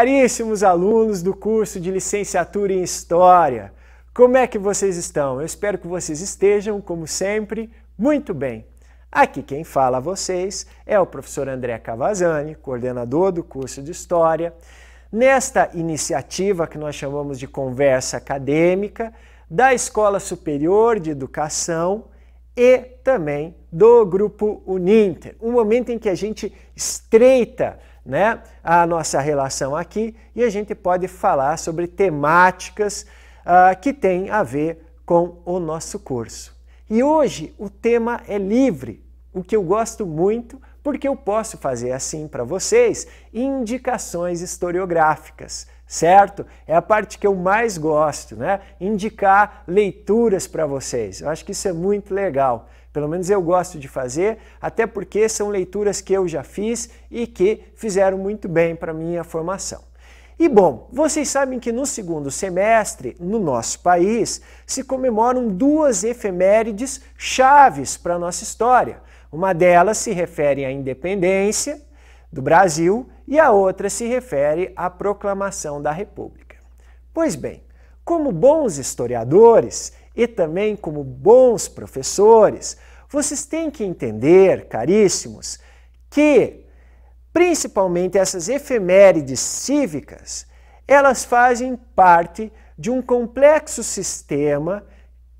caríssimos alunos do curso de licenciatura em História. Como é que vocês estão? Eu espero que vocês estejam, como sempre, muito bem. Aqui quem fala a vocês é o professor André Cavazzani, coordenador do curso de História. Nesta iniciativa que nós chamamos de Conversa Acadêmica, da Escola Superior de Educação e também do Grupo Uninter, um momento em que a gente estreita né, a nossa relação aqui e a gente pode falar sobre temáticas uh, que têm a ver com o nosso curso. E hoje o tema é livre, o que eu gosto muito, porque eu posso fazer assim para vocês indicações historiográficas certo? É a parte que eu mais gosto, né? Indicar leituras para vocês. Eu acho que isso é muito legal. Pelo menos eu gosto de fazer, até porque são leituras que eu já fiz e que fizeram muito bem para minha formação. E bom, vocês sabem que no segundo semestre, no nosso país, se comemoram duas efemérides chaves para a nossa história. Uma delas se refere à independência do Brasil e a outra se refere à proclamação da República. Pois bem, como bons historiadores, e também como bons professores, vocês têm que entender, caríssimos, que principalmente essas efemérides cívicas, elas fazem parte de um complexo sistema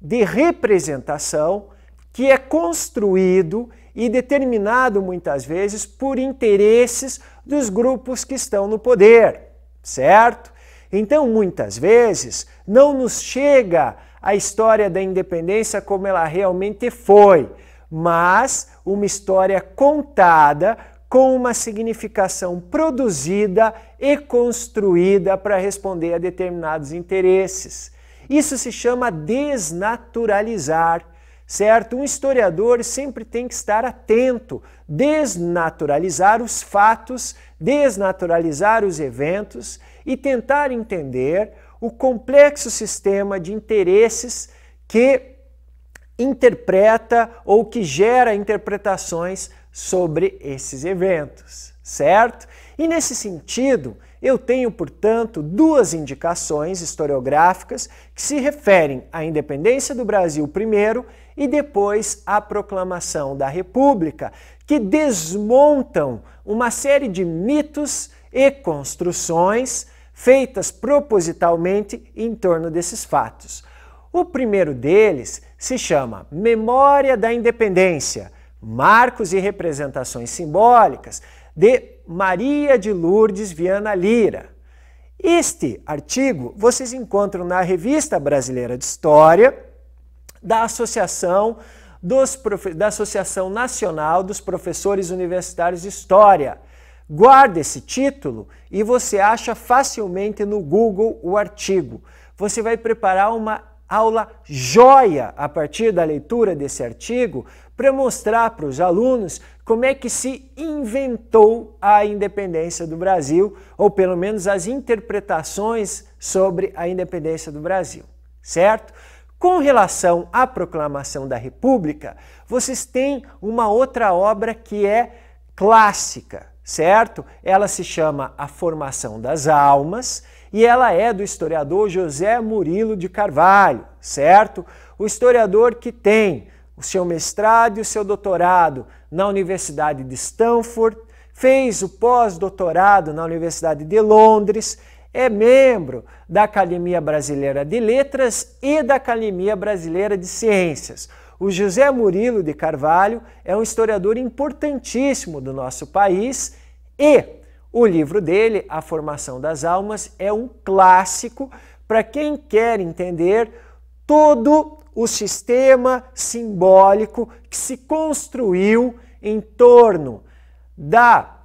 de representação que é construído e determinado muitas vezes por interesses dos grupos que estão no poder, certo? Então, muitas vezes, não nos chega a história da independência como ela realmente foi, mas uma história contada com uma significação produzida e construída para responder a determinados interesses. Isso se chama desnaturalizar, certo? Um historiador sempre tem que estar atento, desnaturalizar os fatos, desnaturalizar os eventos e tentar entender o complexo sistema de interesses que interpreta ou que gera interpretações sobre esses eventos, certo? E nesse sentido, eu tenho, portanto, duas indicações historiográficas que se referem à independência do Brasil primeiro e depois à proclamação da República, que desmontam uma série de mitos e construções feitas propositalmente em torno desses fatos. O primeiro deles se chama Memória da Independência, Marcos e Representações Simbólicas, de Maria de Lourdes Viana Lira. Este artigo vocês encontram na Revista Brasileira de História da Associação, dos, da Associação Nacional dos Professores Universitários de História, Guarda esse título e você acha facilmente no Google o artigo. Você vai preparar uma aula joia a partir da leitura desse artigo para mostrar para os alunos como é que se inventou a independência do Brasil, ou pelo menos as interpretações sobre a independência do Brasil, certo? Com relação à proclamação da República, vocês têm uma outra obra que é clássica, certo? Ela se chama A Formação das Almas e ela é do historiador José Murilo de Carvalho, certo? O historiador que tem o seu mestrado e o seu doutorado na Universidade de Stanford, fez o pós-doutorado na Universidade de Londres, é membro da Academia Brasileira de Letras e da Academia Brasileira de Ciências. O José Murilo de Carvalho é um historiador importantíssimo do nosso país e o livro dele, A Formação das Almas, é um clássico para quem quer entender todo o sistema simbólico que se construiu em torno da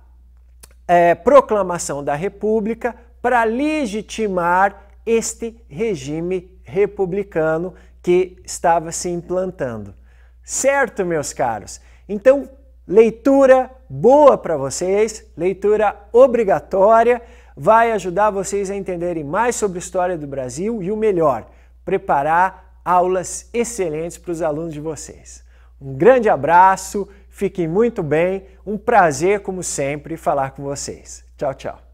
é, proclamação da República para legitimar este regime republicano que estava se implantando. Certo, meus caros? Então, leitura boa para vocês, leitura obrigatória, vai ajudar vocês a entenderem mais sobre a história do Brasil e o melhor, preparar aulas excelentes para os alunos de vocês. Um grande abraço, fiquem muito bem, um prazer, como sempre, falar com vocês. Tchau, tchau.